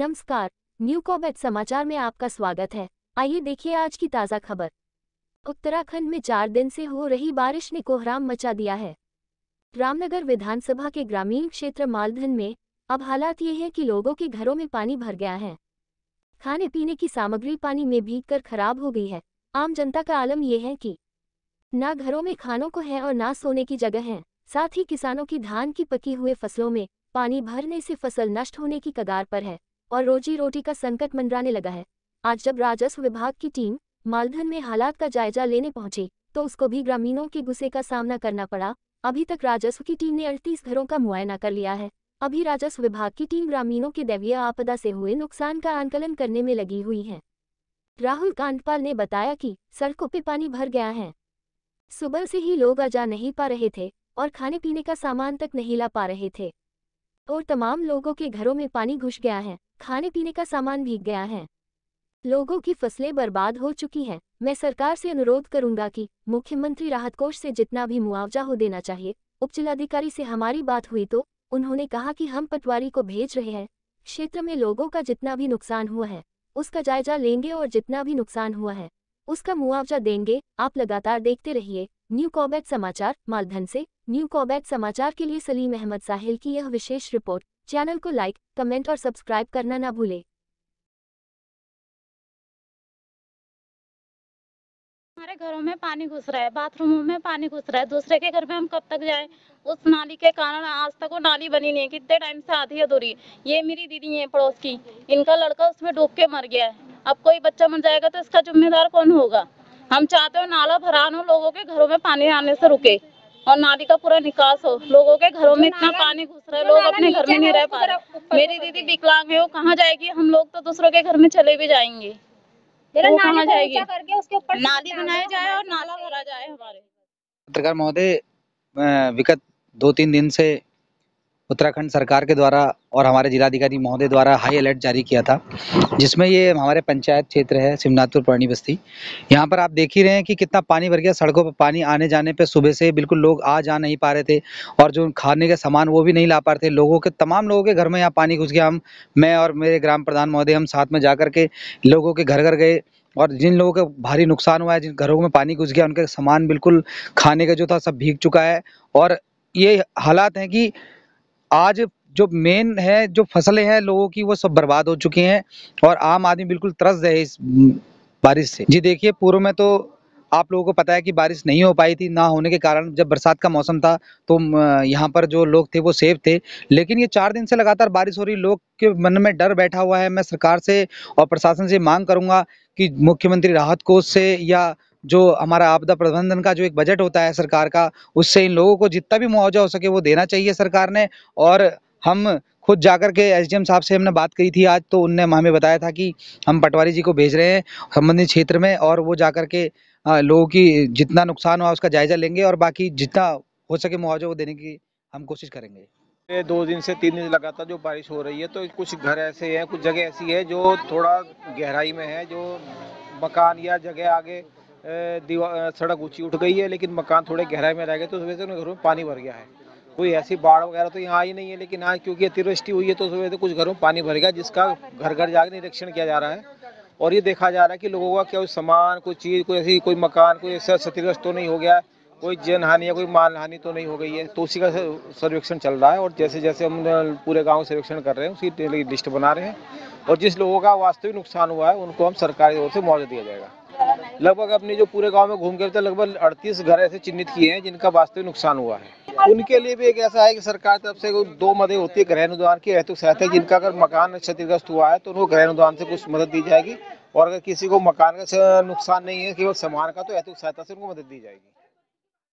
नमस्कार new Corbett समाचार में आपका स्वागत है आइए देखिए आज की ताज़ा खबर उत्तराखंड में चार दिन से हो रही बारिश ने कोहराम मचा दिया है रामनगर विधानसभा के ग्रामीण क्षेत्र मालधन में अब हालात ये है कि लोगों के घरों में पानी भर गया है खाने पीने की सामग्री पानी में कर खराब हो गई है आम जनता का आलम यह है कि ना घरों में खानों को है और ना सोने की जगह है साथ ही किसानों की धान की पकी हुए फसलों में पानी भरने से फसल नष्ट होने की कगार पर है और रोजी रोटी का संकट मंडराने लगा है आज जब राजस्व विभाग की टीम मालधन में हालात का जायजा लेने पहुंचे तो उसको भी ग्रामीणों के गुस्से का सामना करना पड़ा अभी तक राजस्व की टीम ने अड़तीस घरों का मुआयना कर लिया है अभी राजस्व विभाग की टीम ग्रामीणों के दैवीय आपदा से हुए नुकसान का आंकलन करने में लगी हुई है राहुल कांतपाल ने बताया कि सड़कों पर पानी भर गया है सुबह से ही लोग आ जा नहीं पा रहे थे और खाने पीने का सामान तक नहीं ला पा रहे थे और तमाम लोगों के घरों में पानी घुस गया है खाने पीने का सामान भीग गया है लोगों की फसलें बर्बाद हो चुकी हैं मैं सरकार से अनुरोध करूंगा कि मुख्यमंत्री राहत कोष से जितना भी मुआवजा हो देना चाहिए उपजिलाधिकारी से हमारी बात हुई तो उन्होंने कहा कि हम पटवारी को भेज रहे हैं क्षेत्र में लोगों का जितना भी नुकसान हुआ है उसका जायजा लेंगे और जितना भी नुकसान हुआ है उसका मुआवजा देंगे आप लगातार देखते रहिए न्यू कॉबेट समाचार मालधन से न्यू कॉबैट समाचार के लिए सलीम अहमद साहिल की यह विशेष रिपोर्ट चैनल को लाइक कमेंट और सब्सक्राइब करना ना भूले हमारे घरों में पानी घुस रहा है बाथरूमों में पानी घुस रहा है दूसरे के घर में हम कब तक जाए उस नाली के कारण आज तक वो नाली बनी नहीं है कितने टाइम से आधी अधूरी ये मेरी दीदी है पड़ोस की इनका लड़का उसमें डूब के मर गया है अब कोई बच्चा मर जाएगा तो इसका जिम्मेदार कौन होगा हम चाहते हो नाला भरान हो लोगों के घरों में पानी आने से रुके और नाली का पूरा निकास हो लोगों के घरों में इतना पानी घुस रहा है लोग अपने घर में नहीं रह पा रहे मेरी दीदी विकलांग है वो कहाँ जाएगी हम लोग तो दूसरों के घर में चले भी जाएंगे कहाँ तो जाएगी नाली बनाया जाए और नाला भरा जाए हमारे पत्रकार महोदय विगत दो तीन दिन से उत्तराखंड सरकार के द्वारा और हमारे जिलाधिकारी महोदय द्वारा हाई अलर्ट जारी किया था जिसमें ये हमारे पंचायत क्षेत्र है सिमनाथपुर पुरानी बस्ती यहाँ पर आप देख ही रहे हैं कि कितना पानी भर गया सड़कों पर पानी आने जाने पे सुबह से बिल्कुल लोग आ जा नहीं पा रहे थे और जो खाने के सामान वो भी नहीं ला पा रहे थे लोगों के तमाम लोगों के घर में यहाँ पानी घुस गया हम मैं और मेरे ग्राम प्रधान महोदय हम साथ में जा के लोगों के घर घर गए और जिन लोगों का भारी नुकसान हुआ है जिन घरों में पानी घुस गया उनका सामान बिल्कुल खाने का जो था सब भीग चुका है और ये हालात हैं कि आज जो मेन है जो फसलें हैं लोगों की वो सब बर्बाद हो चुकी हैं और आम आदमी बिल्कुल त्रस्त है इस बारिश से जी देखिए पूर्व में तो आप लोगों को पता है कि बारिश नहीं हो पाई थी ना होने के कारण जब बरसात का मौसम था तो यहाँ पर जो लोग थे वो सेफ थे लेकिन ये चार दिन से लगातार बारिश हो रही लोग के मन में डर बैठा हुआ है मैं सरकार से और प्रशासन से मांग करूँगा कि मुख्यमंत्री राहत कोष से या जो हमारा आपदा प्रबंधन का जो एक बजट होता है सरकार का उससे इन लोगों को जितना भी मुआवजा हो सके वो देना चाहिए सरकार ने और हम खुद जाकर के एसडीएम साहब से हमने बात करी थी आज तो उनने हमें बताया था कि हम पटवारी जी को भेज रहे हैं संबंधित क्षेत्र में और वो जाकर के लोगों की जितना नुकसान हुआ उसका जायज़ा लेंगे और बाकी जितना हो सके मुआवजा वो देने की हम कोशिश करेंगे दो दिन से तीन दिन लगातार जो बारिश हो रही है तो कुछ घर ऐसे हैं कुछ जगह ऐसी है जो थोड़ा गहराई में है जो मकान या जगह आगे दीवार सड़क ऊंची उठ गई है लेकिन मकान थोड़े गहराई में रह गए तो उस वजह से उन घरों में पानी भर गया है कोई ऐसी बाढ़ वगैरह तो यहाँ आई नहीं है लेकिन आज हाँ, क्योंकि अतिवृष्टि हुई है तो उस वजह से कुछ घरों में पानी भर गया जिसका घर घर जाकर निरीक्षण किया जा रहा है और ये देखा जा रहा है कि लोगों का क्या सामान कोई चीज़ कोई ऐसी कोई मकान कोई ऐसा क्षतिग्रस्त तो नहीं हो गया कोई जन हानि या कोई मान हानि तो नहीं हो गई है तो उसी का सर्वेक्षण चल रहा है और जैसे जैसे हम पूरे गांव सर्वेक्षण कर रहे हैं उसी लिस्ट बना रहे हैं और जिस लोगों का वास्तविक नुकसान हुआ है उनको हम सरकारी ओर से मुआवजा दिया जाएगा लगभग अपने जो पूरे गांव में घूम के तो लगभग अड़तीस घर ऐसे चिन्हित किए हैं जिनका वास्तविक नुकसान हुआ है उनके लिए भी एक ऐसा है कि सरकार तरफ से दो मदे होती है गृह अनुदान की हेतु सहायता है जिनका अगर मकान क्षतिग्रस्त हुआ है तो उनको गृह अनुदान से कुछ मदद दी जाएगी और अगर किसी को मकान का नुकसान नहीं है केवल सामान का तो हेतु सहायता से उनको मदद दी जाएगी